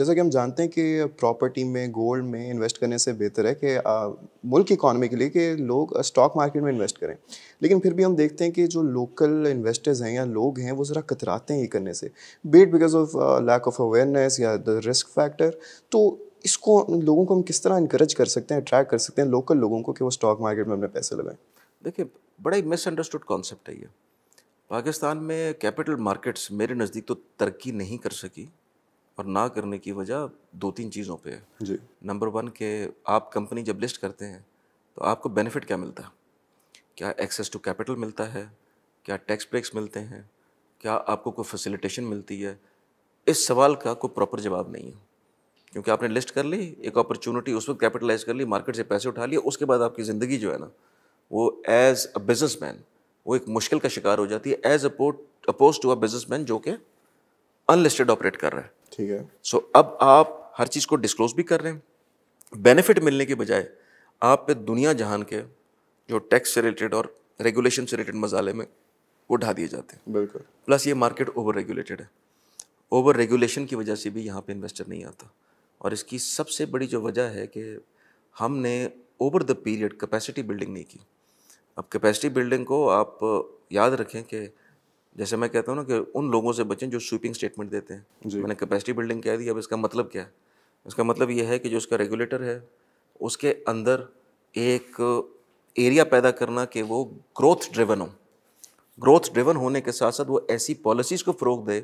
जैसा कि हम जानते हैं कि प्रॉपर्टी में गोल्ड में इन्वेस्ट करने से बेहतर है कि मुल्क की इकानमी के लिए कि लोग स्टॉक मार्केट में इन्वेस्ट करें लेकिन फिर भी हम देखते हैं कि जो लोकल इन्वेस्टर्स हैं या लोग हैं वो ज़रा कतराते हैं ये करने से bet because of lack of awareness या द रिस्क फैक्टर तो इसको लोगों को हम किस तरह इंक्रेज कर सकते हैं अट्रैक्ट कर सकते हैं लोकल लोगों को कि वो स्टॉक मार्केट में अपने पैसे लगाएं देखिए बड़ा ही मिसअंडरस्टूड कॉन्सेप्ट है ये पाकिस्तान में कैपिटल मार्केट्स मेरे नज़दीक तो तरक्की नहीं कर सकी और ना करने की वजह दो तीन चीज़ों पे है जी नंबर वन के आप कंपनी जब लिस्ट करते हैं तो आपको बेनिफिट क्या मिलता है क्या एक्सेस टू कैपिटल मिलता है क्या टैक्स ब्रेक्स मिलते हैं क्या आपको कोई फैसिलिटेशन मिलती है इस सवाल का कोई प्रॉपर जवाब नहीं है क्योंकि आपने लिस्ट कर ली एक अपॉर्चुनिटी उस वक्त कैपिटलाइज कर ली मार्केट से पैसे उठा लिए उसके बाद आपकी ज़िंदगी जो है ना वो एज अ बिजनेस मैन वो एक मुश्किल का शिकार हो जाती है as opposed to a business man जो कि अनलिस्टेड ऑपरेट कर रहा है ठीक है सो so, अब आप हर चीज़ को डिस्क्लोज भी कर रहे हैं बेनिफिट मिलने के बजाय आप पे दुनिया जहान के जो टैक्स से रिलेटेड और रेगुलेशन से रिलेटेड मजाले में वो ढा दिए जाते हैं बिल्कुल प्लस ये मार्केट ओवर रेगुलेटेड है ओवर रेगुलेशन की वजह से भी यहाँ पे इन्वेस्टर नहीं आता और इसकी सबसे बड़ी जो वजह है कि हमने over the period capacity building नहीं की अब कैपेसिटी बिल्डिंग को आप याद रखें कि जैसे मैं कहता हूँ ना कि उन लोगों से बचें जो स्वीपिंग स्टेटमेंट देते हैं मैंने कैपेसिटी बिल्डिंग कह दी अब इसका मतलब क्या है इसका मतलब ये है कि जो उसका रेगुलेटर है उसके अंदर एक एरिया पैदा करना कि वो ग्रोथ ड्रिवन हो ग्रोथ ड्रिवन होने के साथ साथ वो ऐसी पॉलिसीज़ को फ़रोग दे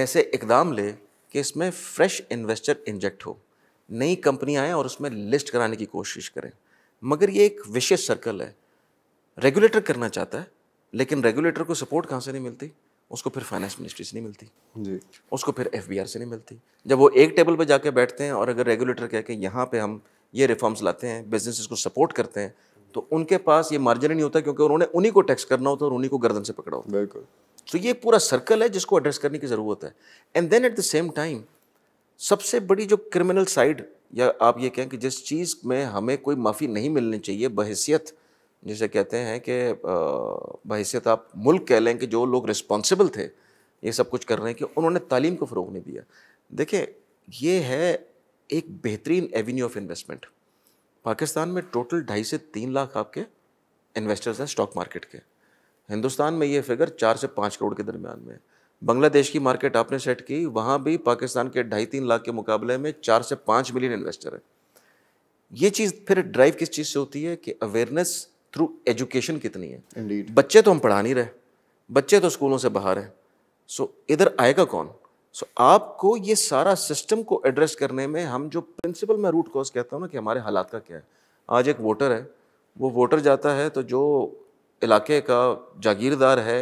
ऐसे इकदाम ले कि इसमें फ्रेश इन्वेस्टर इंजेक्ट हो नई कंपनियाँ आएँ और उसमें लिस्ट कराने की कोशिश करें मगर ये एक विशेष सर्कल है रेगुलेटर करना चाहता है लेकिन रेगुलेटर को सपोर्ट कहाँ से नहीं मिलती उसको फिर फाइनेंस मिनिस्ट्री से नहीं मिलती जी उसको फिर एफ से नहीं मिलती जब वो एक टेबल पर जाके बैठते हैं और अगर रेगुलेटर कह के यहाँ पे हम ये रिफॉर्म्स लाते हैं बिजनेस को सपोर्ट करते हैं तो उनके पास ये मार्जिन नहीं होता क्योंकि उन्होंने उन्हीं को टैक्स करना होता है और उन्हीं को गर्दन से पकड़ा होता है बिल्कुल तो ये पूरा सर्कल है जिसको एड्रेस करने की ज़रूरत है and then at the same time सबसे बड़ी जो क्रिमिनल साइड या आप ये कहें कि जिस चीज़ में हमें कोई माफ़ी नहीं मिलनी चाहिए बहसीत जिसे कहते हैं कि बहसीत आप मुल्क कह लें कि जो लोग रिस्पॉन्सिबल थे ये सब कुछ कर रहे हैं कि उन्होंने तालीम को फ़रोग नहीं दिया देखिए ये है एक बेहतरीन एवेन्यू ऑफ इन्वेस्टमेंट पाकिस्तान में टोटल ढाई से तीन लाख आपके इन्वेस्टर्स हैं स्टॉक मार्केट के हिंदुस्तान में ये फिगर चार से पाँच करोड़ के दरमियान में बांग्लादेश की मार्केट आपने सेट की वहाँ भी पाकिस्तान के ढाई तीन लाख के मुकाबले में चार से पाँच मिलियन इन्वेस्टर हैं ये चीज़ फिर ड्राइव किस चीज़ से होती है कि अवेयरनेस थ्रू एजुकेशन कितनी है Indeed. बच्चे तो हम पढ़ा नहीं रहे बच्चे तो स्कूलों से बाहर हैं सो so, इधर आएगा कौन सो so, आपको ये सारा सिस्टम को एड्रेस करने में हम जो प्रिंसिपल मैं रूट कॉज कहता हूँ ना कि हमारे हालात का क्या है आज एक वोटर है वो वोटर जाता है तो जो इलाके का जागीरदार है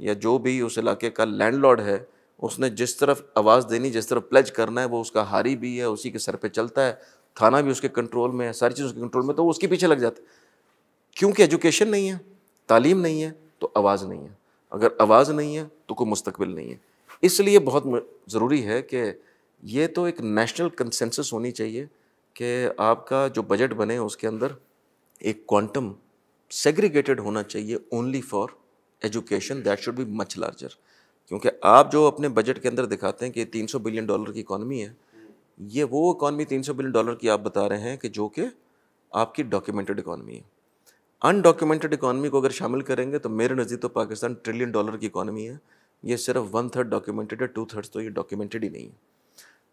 या जो भी उस इलाके का लैंडलॉर्ड है उसने जिस तरफ आवाज़ देनी जिस तरफ प्लेज करना है वो उसका हारी भी है उसी के सर पे चलता है थाना भी उसके कंट्रोल में है सारी चीज़ उसके कंट्रोल में तो वो उसके पीछे लग जाता है क्योंकि एजुकेशन नहीं है तालीम नहीं है तो आवाज़ नहीं है अगर आवाज़ नहीं है तो कोई मुस्तबिल नहीं है इसलिए बहुत ज़रूरी है कि ये तो एक नेशनल कंसेंसस होनी चाहिए कि आपका जो बजट बने उसके अंदर एक क्वांटम सेग्रीगेटेड होना चाहिए only for education that should be much larger क्योंकि आप जो अपने बजट के अंदर दिखाते हैं कि 300 बिलियन डॉलर की इकानमी है ये वो इकानमी 300 बिलियन डॉलर की आप बता रहे हैं कि जो कि आपकी डॉक्यूमेंटेड इकॉनमी है अनडॉक्यूमेंटेड इकानमी को अगर शामिल करेंगे तो मेरे नज़दीक तो पाकिस्तान ट्रिलियन डॉलर की इकानमी है ये सिर्फ वन थर्ड डॉक्यूमेंटेड है टू थर्ड्स तो ये डॉक्यूमेंटेड ही नहीं है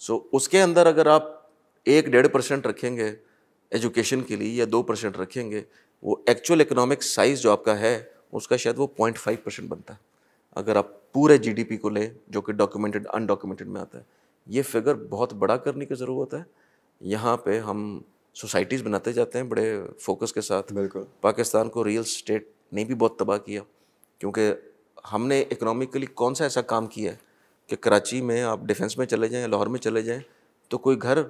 सो so, उसके अंदर अगर आप एक डेढ़ परसेंट रखेंगे एजुकेशन के लिए या दो परसेंट रखेंगे वो एक्चुअल इकोनॉमिक साइज़ जो आपका है उसका शायद वो पॉइंट फाइव परसेंट बनता है अगर आप पूरे जीडीपी को लें जो कि डॉक्यूमेंटेड अनडॉक्यूमेंटेड में आता है ये फिगर बहुत बड़ा करने की ज़रूरत है यहाँ पे हम सोसाइटीज़ बनाते जाते हैं बड़े फोकस के साथ बिल्कुल पाकिस्तान को रियल स्टेट ने भी बहुत तबाह किया क्योंकि हमने इकोनॉमिकली कौन सा ऐसा काम किया है कि कराची में आप डिफेंस में चले जाएँ लाहौर में चले जाएँ तो कोई घर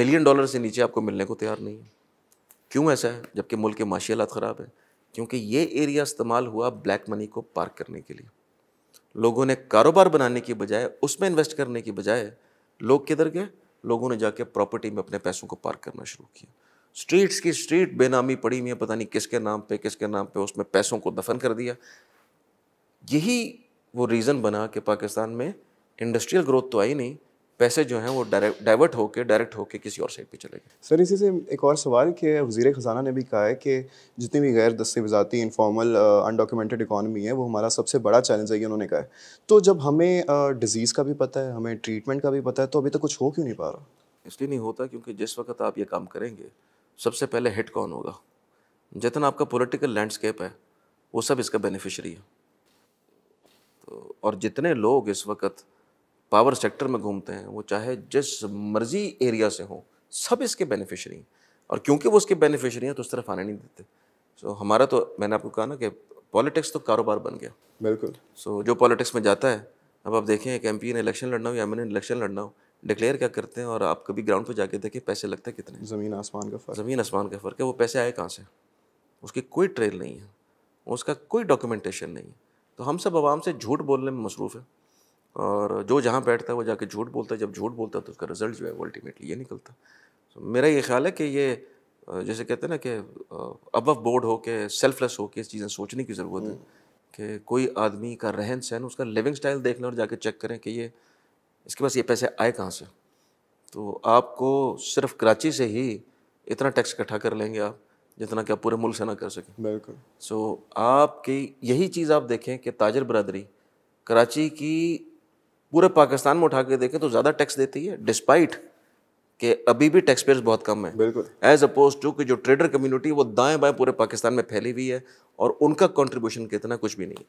मिलियन डॉलर से नीचे आपको मिलने को तैयार नहीं है क्यों ऐसा है जबकि मुल्क के माशी हालात ख़राब है क्योंकि ये एरिया इस्तेमाल हुआ ब्लैक मनी को पार्क करने के लिए लोगों ने कारोबार बनाने की बजाय उसमें इन्वेस्ट करने की बजाय लोग किधर गए लोगों ने जाके प्रॉपर्टी में अपने पैसों को पार्क करना शुरू किया स्ट्रीट्स की स्ट्रीट बेनामी पड़ी हुई है पता नहीं किसके नाम पे किसके नाम पे उसमें पैसों को दफन कर दिया यही वो रीज़न बना कि पाकिस्तान में इंडस्ट्रियल ग्रोथ तो आई नहीं पैसे जो हैं वो डायरेक्ट डाइवर्ट होकर डायरेक्ट होकर किसी और साइड पे चले गए सर इसी से एक और सवाल कि वजीर ख़जाना ने भी कहा है कि जितनी भी गैर दस्तेवजाती इनफॉर्मल अनडॉक्यूमेंटेड इकानमी है वो हमारा सबसे बड़ा चैलेंज है ये उन्होंने कहा है तो जब हमें डिज़ीज़ का भी पता है हमें ट्रीटमेंट का भी पता है तो अभी तक कुछ हो क्यों नहीं पा रहा इसलिए नहीं होता क्योंकि जिस वक्त आप ये काम करेंगे सबसे पहले हिट कौन होगा जितना आपका पोलिटिकल लैंडस्केप है वो सब इसका बेनिफिशरी है तो और जितने लोग इस वक्त पावर सेक्टर में घूमते हैं वो चाहे जिस मर्जी एरिया से हों सब इसके बेनिफिशरी हैं और क्योंकि वो उसके बेनिफिशरी हैं तो उस तरफ आने नहीं देते सो so, हमारा तो मैंने आपको कहा ना कि पॉलिटिक्स तो कारोबार बन गया बिल्कुल सो so, जो पॉलिटिक्स में जाता है अब आप देखें एक एम ने इलेक्शन लड़ना हो या एम ने इलेक्शन लड़ना हो डिक्लेयर क्या करते हैं और आप कभी ग्राउंड पर जाके देखें पैसे लगते हैं कितने ज़मीन आसमान का फ़र्क ज़मीन आसमान का फ़र्क है वो पैसे आए कहाँ से उसकी कोई ट्रेल नहीं है उसका कोई डॉक्यूमेंटेशन नहीं है तो हम सब आवाम से झूठ बोलने में मसरूफ़ है और जो जहाँ बैठता है वो जाके झूठ बोलता है जब झूठ बोलता है तो उसका रिजल्ट जो है वो अल्टीमेटली ये निकलता so, मेरा ये ख्याल है कि ये जैसे कहते हैं ना कि अब बोर्ड हो के सेल्फलेस हो के इस चीज़ें सोचने की ज़रूरत है हम्म। कि कोई आदमी का रहन सहन उसका लिविंग स्टाइल देख लें और जाके चेक करें कि ये इसके पास ये पैसे आए कहाँ से तो आपको सिर्फ कराची से ही इतना टैक्स इकट्ठा कर लेंगे आप जितना कि आप पूरे मुल्क से ना कर सकें बिल्कुल सो so, आपकी यही चीज़ आप देखें कि ताजर बरदरी कराची की पूरे पाकिस्तान में उठा के देखें तो ज़्यादा टैक्स देती है डिस्पाइट कि अभी भी टैक्स पेयर्स बहुत कम है बिल्कुल एज अपोज टू कि जो ट्रेडर कम्युनिटी है वो दाएं बाएं पूरे पाकिस्तान में फैली हुई है और उनका कॉन्ट्रीब्यूशन कितना कुछ भी नहीं है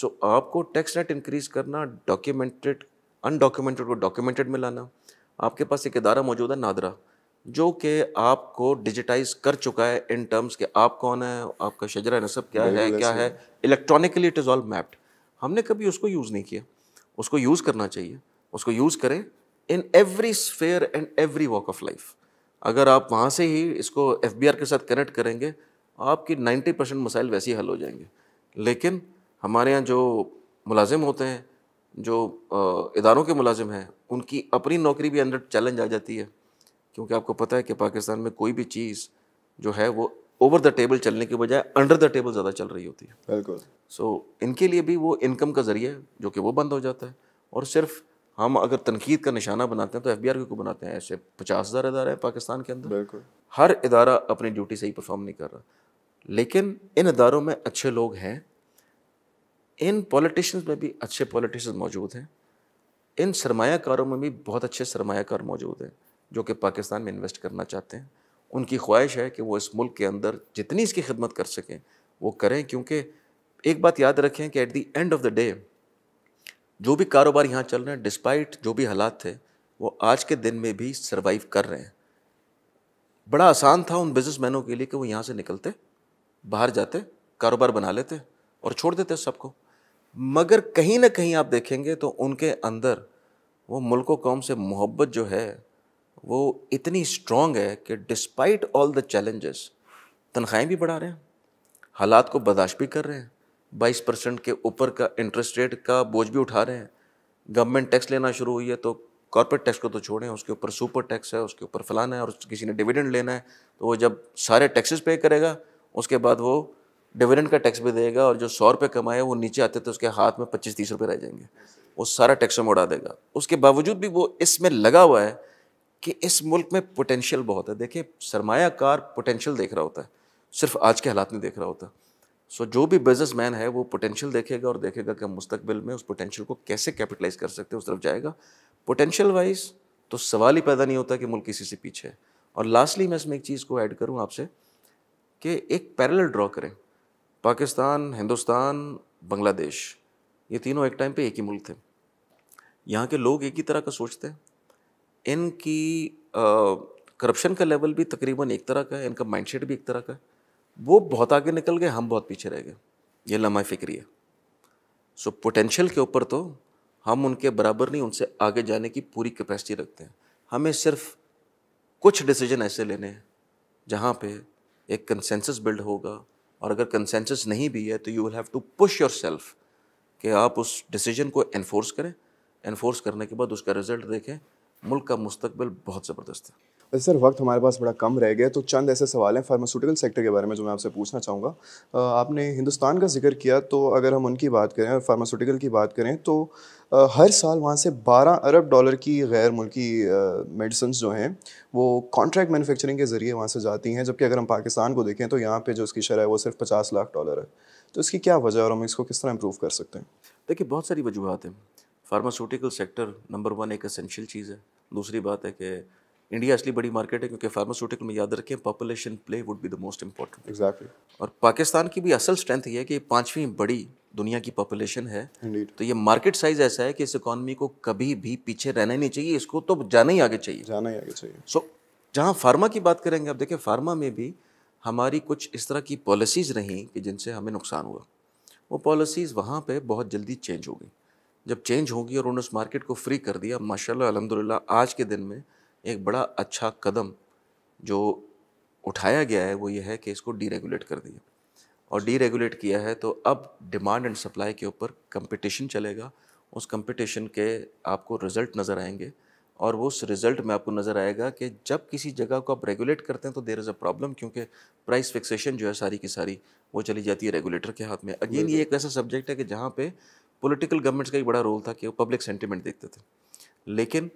सो आपको टैक्स नेट इंक्रीज़ करना डॉक्यूमेंटेड अनडॉक्यूमेंटेड को डॉक्यूमेंटेड में लाना आपके पास एक इदारा मौजूद है नादरा जो कि आपको डिजिटाइज कर चुका है इन टर्म्स के आप कौन है आपका शजरा नसब क्या है क्या है electronically it is all mapped हमने कभी उसको यूज़ नहीं किया उसको यूज़ करना चाहिए उसको यूज़ करें in every sphere and every walk of life अगर आप वहाँ से ही इसको एफ के साथ कनेक्ट करेंगे आपकी 90 परसेंट मसाइल वैसे ही हल हो जाएंगे लेकिन हमारे यहाँ जो मुलाजिम होते हैं जो इदारों के मुलाजिम हैं उनकी अपनी नौकरी भी अंदर चैलेंज आ जाती है क्योंकि आपको पता है कि पाकिस्तान में कोई भी चीज़ जो है वो ओवर द टेबल चलने के बजाय अंडर द टेबल ज़्यादा चल रही होती है बिल्कुल सो so, इनके लिए भी वो इनकम का ज़रिया है जो कि वो बंद हो जाता है और सिर्फ हम अगर तनकीद का निशाना बनाते हैं तो एफ बी आर को बनाते हैं ऐसे पचास हज़ार इदारा है पाकिस्तान के अंदर बिल्कुल हर इदारा अपनी ड्यूटी सही परफॉर्म नहीं कर रहा लेकिन इन इदारों में अच्छे लोग हैं इन पॉलिटिशन में भी अच्छे पॉलिटिशन मौजूद हैं इन सरमाकारों में भी बहुत अच्छे सरमाकार मौजूद हैं जो कि पाकिस्तान में इन्वेस्ट करना चाहते हैं उनकी ख्वाहिश है कि वो इस मुल्क के अंदर जितनी इसकी खिदमत कर सकें वो करें क्योंकि एक बात याद रखें कि at the end of the day जो भी कारोबार यहाँ चल रहे हैं डिस्पाइट जो भी हालात थे वो आज के दिन में भी सर्वाइव कर रहे हैं बड़ा आसान था उन बिजनेसमैनों के लिए कि वो यहाँ से निकलते बाहर जाते कारोबार बना लेते और छोड़ देते सबको मगर कहीं ना कहीं आप देखेंगे तो उनके अंदर वो मुल्क कौम से मोहब्बत जो है वो इतनी स्ट्रॉन्ग है कि डिस्पाइट ऑल द चैलेंजेस तनख्वाहें भी बढ़ा रहे हैं हालात को बर्दाश्त भी कर रहे हैं बाईस परसेंट के ऊपर का इंटरेस्ट रेट का बोझ भी उठा रहे हैं गवर्नमेंट टैक्स लेना शुरू हुई है तो कॉर्पोरेट टैक्स को तो छोड़ें उसके ऊपर सुपर टैक्स है उसके ऊपर फलाना है और किसी ने डिविडेंड लेना है तो वो जब सारे टैक्सेस पे करेगा उसके बाद वो डिविडेंड का टैक्स भी देगा और जो सौ रुपये कमाए वो नीचे आते तो उसके हाथ में पच्चीस तीस रुपये रह जाएंगे वो सारा टैक्स में उड़ा देगा उसके बावजूद भी वो इसमें लगा हुआ है कि इस मुल्क में पोटेंशियल बहुत है देखिए सरमायाकार पोटेंशियल देख रहा होता है सिर्फ आज के हालात में देख रहा होता है सो जो भी बिजनेस मैन है वो पोटेंशियल देखेगा और देखेगा कि हम मुस्तबिल में उस पोटेंशियल को कैसे कैपिटलाइज कर सकते हैं उस तरफ जाएगा पोटेंशियल वाइज तो सवाल ही पैदा नहीं होता कि मुल्क किसी से पीछे है और लास्टली मैं इसमें एक चीज़ को ऐड करूँ आपसे कि एक पैरल ड्रॉ करें पाकिस्तान हिंदुस्तान बांग्लादेश ये तीनों एक टाइम पे एक ही मुल्क थे यहाँ के लोग एक ही तरह का सोचते हैं इनकी करप्शन का लेवल भी तकरीबन एक तरह का है इनका माइंडसेट भी एक तरह का है वो बहुत आगे निकल गए हम बहुत पीछे रह गए ये लम्हा फिक्री है सो so, पोटेंशियल के ऊपर तो हम उनके बराबर नहीं उनसे आगे जाने की पूरी कैपेसिटी रखते हैं हमें सिर्फ कुछ डिसीजन ऐसे लेने हैं जहाँ पे एक कंसेंसस बिल्ड होगा और अगर कंसेंसस नहीं भी है तो you will have to push your self कि आप उस डिसीजन को एनफोर्स करें एनफोर्स करने के बाद उसका रिजल्ट देखें मुल्क का मुस्तबिल बहुत ज़बरदस्त है सर वक्त हमारे पास बड़ा कम रह गया तो चंद ऐसे सवाल हैं फार्मास्यूटिकल सेक्टर के बारे में जो मैं आपसे पूछना चाहूँगा आपने हिंदुस्तान का जिक्र किया तो अगर हम उनकी बात करें और फार्मास्यूटिकल की बात करें तो हर साल वहाँ से 12 अरब डॉलर की गैर मुल्की मेडिसन जो हैं वो कॉन्ट्रैक्ट मैनुफेक्चरिंग के ज़रिए वहाँ से जाती हैं जबकि अगर हम पाकिस्तान को देखें तो यहाँ पर जो उसकी शरह है वो सिर्फ पचास लाख डॉलर है तो इसकी क्या वजह और हम इसको किस तरह इम्प्रूव कर सकते हैं देखिए बहुत सारी वजूहत हैं फार्मास्यूटिकल सेक्टर नंबर वन एक असेंशियल चीज़ है दूसरी बात है कि इंडिया असली बड़ी मार्केट है क्योंकि फार्मास्यूटिकल में याद रखें population play would be the most important exactly और पाकिस्तान की भी असल स्ट्रेंथ ये है कि पाँचवीं बड़ी दुनिया की पॉपुलेशन है Indeed. तो ये मार्केट साइज ऐसा है कि इस इकोनॉमी को कभी भी पीछे रहना ही नहीं चाहिए इसको तो जाना ही आगे चाहिए जाना ही आगे चाहिए सो so, जहाँ फार्मा की बात करेंगे आप देखें फार्मा में भी हमारी कुछ इस तरह की पॉलिसीज़ रहीं कि जिनसे हमें नुकसान हुआ वो पॉलिसीज़ वहाँ पर बहुत जल्दी चेंज हो गई जब चेंज होगी और उन्होंने उस मार्केट को फ्री कर दिया माशाल्लाह अलहमदिल्ला आज के दिन में एक बड़ा अच्छा कदम जो उठाया गया है वो ये है कि इसको डीरेगुलेट कर दिया और डीरेगुलेट किया है तो अब डिमांड एंड सप्लाई के ऊपर कंपटीशन चलेगा उस कंपटीशन के आपको रिज़ल्ट नज़र आएंगे और वो उस रिज़ल्ट में आपको नज़र आएगा कि जब किसी जगह को आप रेगुलेट करते हैं तो देर इज़ अ प्रॉब्लम क्योंकि प्राइस फिक्सेशन जो है सारी की सारी वो चली जाती है रेगुलेटर के हाथ में अगेन ये एक ऐसा सब्जेक्ट है कि जहाँ पे पॉलिटिकल गवर्नमेंट्स का एक बड़ा रोल था कि वो पब्लिक सेंटिमेंट देखते थे लेकिन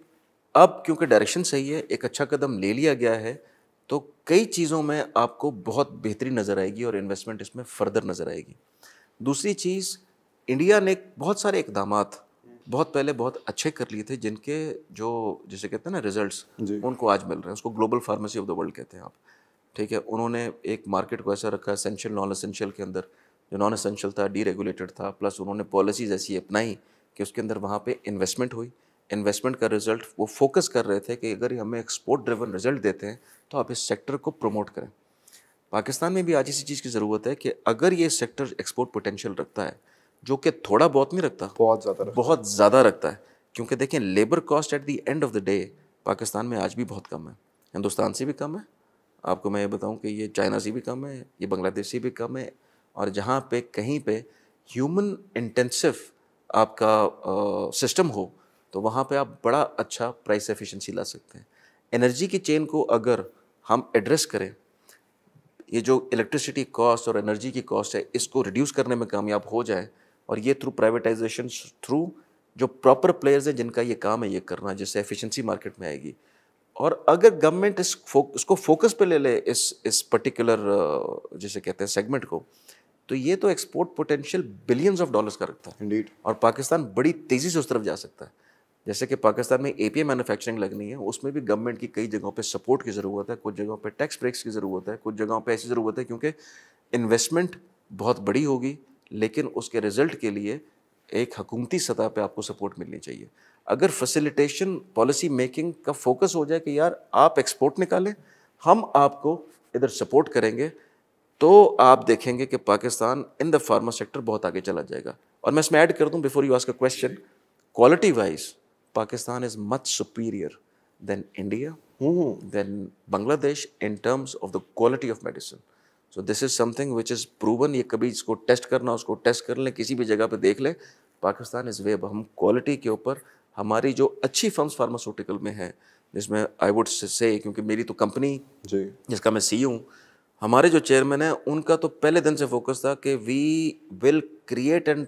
अब क्योंकि डायरेक्शन सही है एक अच्छा कदम ले लिया गया है तो कई चीज़ों में आपको बहुत बेहतरी नज़र आएगी और इन्वेस्टमेंट इसमें फर्दर नज़र आएगी दूसरी चीज़ इंडिया ने बहुत सारे इकदाम बहुत पहले बहुत अच्छे कर लिए थे जिनके जो जिसे कहते हैं ना रिजल्ट उनको आज मिल रहे हैं उसको global pharmacy of the world कहते हैं आप ठीक है उन्होंने एक मार्केट को ऐसा रखा एसेंशियल नॉन असेंशियल के अंदर जो नॉन असेंशियल था डीरेगुलेटेड था प्लस उन्होंने पॉलिसीज़ ऐसी अपनाई कि उसके अंदर वहाँ पे इन्वेस्टमेंट हुई इन्वेस्टमेंट का रिजल्ट वो फोकस कर रहे थे कि अगर हमें एक्सपोर्ट ड्रिवन रिजल्ट देते हैं तो आप इस सेक्टर को प्रमोट करें पाकिस्तान में भी आज इसी चीज़ की ज़रूरत है कि अगर ये सेक्टर एक्सपोर्ट पोटेंशियल रखता है जो कि थोड़ा बहुत नहीं रखता बहुत ज़्यादा बहुत ज़्यादा रखता है क्योंकि देखें labour cost at the end of the day Pakistan में आज भी बहुत कम है हिंदुस्तान से भी कम है आपको मैं ये बताऊँ कि ये चाइना से भी कम है ये बांग्लादेश से भी कम है और जहाँ पे कहीं पे ह्यूमन इंटेंसिव आपका सिस्टम हो तो वहाँ पे आप बड़ा अच्छा प्राइस एफिशिएंसी ला सकते हैं एनर्जी की चेन को अगर हम एड्रेस करें ये जो इलेक्ट्रिसिटी कॉस्ट और एनर्जी की कॉस्ट है इसको रिड्यूस करने में कामयाब हो जाए और ये थ्रू प्राइवेटाइजेशन थ्रू जो प्रॉपर प्लेयर्स हैं जिनका ये काम है ये करना जिससे एफिशिएंसी मार्केट में आएगी और अगर गवर्नमेंट इस फो, इसको फोकस पे ले ले इस इस पर्टिकुलर जिसे कहते हैं सेगमेंट को तो ये तो export potential billions of dollars का रखता है Indeed. और पाकिस्तान बड़ी तेज़ी से उस तरफ जा सकता है जैसे कि पाकिस्तान में एपीए मैन्युफैक्चरिंग लगनी है उसमें भी गवर्नमेंट की कई जगहों पे सपोर्ट की ज़रूरत है कुछ जगहों पे टैक्स ब्रेक्स की ज़रूरत है कुछ जगहों पे ऐसी ज़रूरत है क्योंकि इन्वेस्टमेंट बहुत बड़ी होगी लेकिन उसके रिजल्ट के लिए एक हकूमती सतह पर आपको सपोर्ट मिलनी चाहिए अगर फैसिलिटेशन पॉलिसी मेकिंग का फोकस हो जाए कि यार आप एक्सपोर्ट निकालें हम आपको इधर सपोर्ट करेंगे तो आप देखेंगे कि Pakistan in the pharma sector बहुत आगे चला जाएगा और मैं इसमें ऐड कर दूं before you ask a question quality wise Pakistan is much superior than India than Bangladesh in terms of the quality of medicine so this is something which is proven ये कभी इसको टेस्ट करना उसको टेस्ट कर लें किसी भी जगह पे देख लें पाकिस्तान इज़ वे हम क्वालिटी के ऊपर हमारी जो अच्छी फर्म्स फार्मास्यूटिकल में है जिसमें आई वुड से क्योंकि मेरी तो कंपनी जी जिसका मैं सी हूँ हमारे जो चेयरमैन हैं उनका तो पहले दिन से फोकस था कि वी विल क्रिएट एंड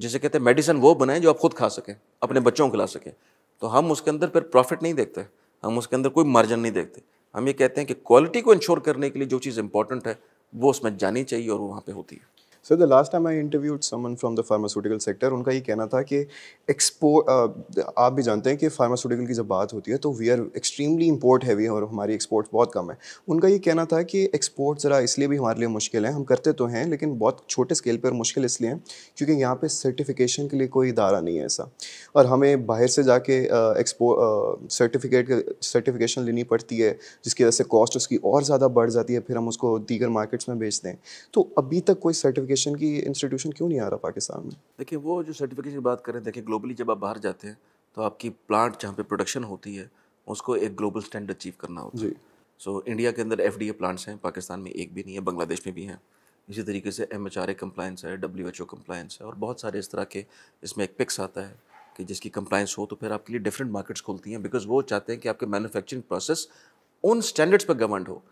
जैसे कहते हैं मेडिसिन वो बनाएं जो आप खुद खा सकें अपने बच्चों को खिला सकें तो हम उसके अंदर फिर प्रॉफिट नहीं देखते हम उसके अंदर कोई मार्जिन नहीं देखते हम ये कहते हैं कि क्वालिटी को इंश्योर करने के लिए जो चीज़ इंपॉर्टेंट है वो उसमें जानी चाहिए और वहाँ पर होती है sir the last time I interview someone from the pharmaceutical sector उनका ये कहना था कि एक्सपो आप भी जानते हैं कि फार्मास्यूटिकल की जब बात होती है तो we are extremely import heavy है और हमारी एक्सपोर्ट बहुत कम है उनका ये कहना था कि एक्सपोर्ट ज़रा इसलिए भी हमारे लिए मुश्किल है हम करते तो हैं लेकिन बहुत छोटे स्केल पर मुश्किल इसलिए हैं क्योंकि यहाँ पर सर्टिफिकेशन के लिए कोई इदारा नहीं है ऐसा और हमें बाहर से जाके एक्सपो सर्टिफिकेट सर्टिफिकेशन लेनी पड़ती है जिसकी वजह से कॉस्ट उसकी और ज़्यादा बढ़ जाती है फिर हम उसको दीगर मार्केट्स में बेचते हैं तो अभी तक कोई सर्टिफिकेट सर्टिफिकेशन की इंस्टीट्यूशन क्यों नहीं आ रहा पाकिस्तान में देखिए वो जो सर्टिफिकेशन की बात करें देखिए ग्लोबली जब आप बाहर जाते हैं तो आपकी प्लांट जहाँ पे प्रोडक्शन होती है उसको एक ग्लोबल स्टैंडर्ड अचीव करना होता है सो इंडिया के अंदर एफ प्लांट्स हैं पाकिस्तान में एक भी नहीं है बांग्लादेश में भी हैं इसी तरीके से M H R A compliance है डब्ल्यू एच ओ कम्प्लाइंस है और बहुत सारे इस तरह के इसमें एक पिक्स आता है कि जिसकी कम्प्लाइंस हो तो फिर आपके लिए डिफरेंट मार्केट्स खुलती हैं बिकॉज वो चाहते हैं कि आपके मैनुफेक्चरिंग प्रोसेस उन स्टैंडर्ड्स पर गवर्नड हो